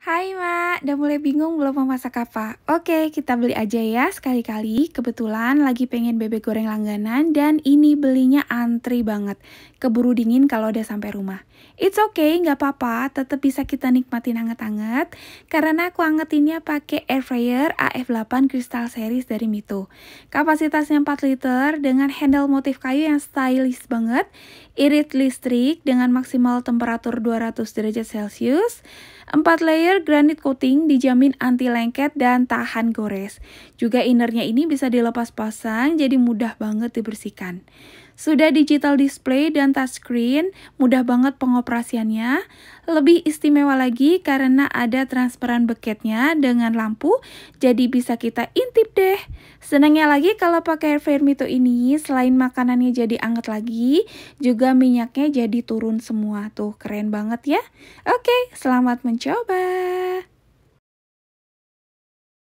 Hai Mak, udah mulai bingung belum mau masak apa? Oke, kita beli aja ya sekali-kali. Kebetulan lagi pengen bebek goreng langganan dan ini belinya antri banget. Keburu dingin kalau udah sampai rumah. It's okay, nggak apa-apa, tetap bisa kita nikmatin hangat-hangat. Karena aku angetinnya pake air fryer AF8 Crystal Series dari Mito. Kapasitasnya 4 liter dengan handle motif kayu yang stylish banget. Irit listrik dengan maksimal temperatur 200 derajat Celcius 4 layer granit coating dijamin anti lengket dan tahan gores. Juga innernya ini bisa dilepas pasang jadi mudah banget dibersihkan. Sudah digital display dan touchscreen, mudah banget pengoperasiannya. Lebih istimewa lagi karena ada transparan beketnya dengan lampu, jadi bisa kita intip deh. Senangnya lagi kalau pakai itu ini, selain makanannya jadi anget lagi, juga minyaknya jadi turun semua. Tuh, keren banget ya. Oke, selamat mencoba.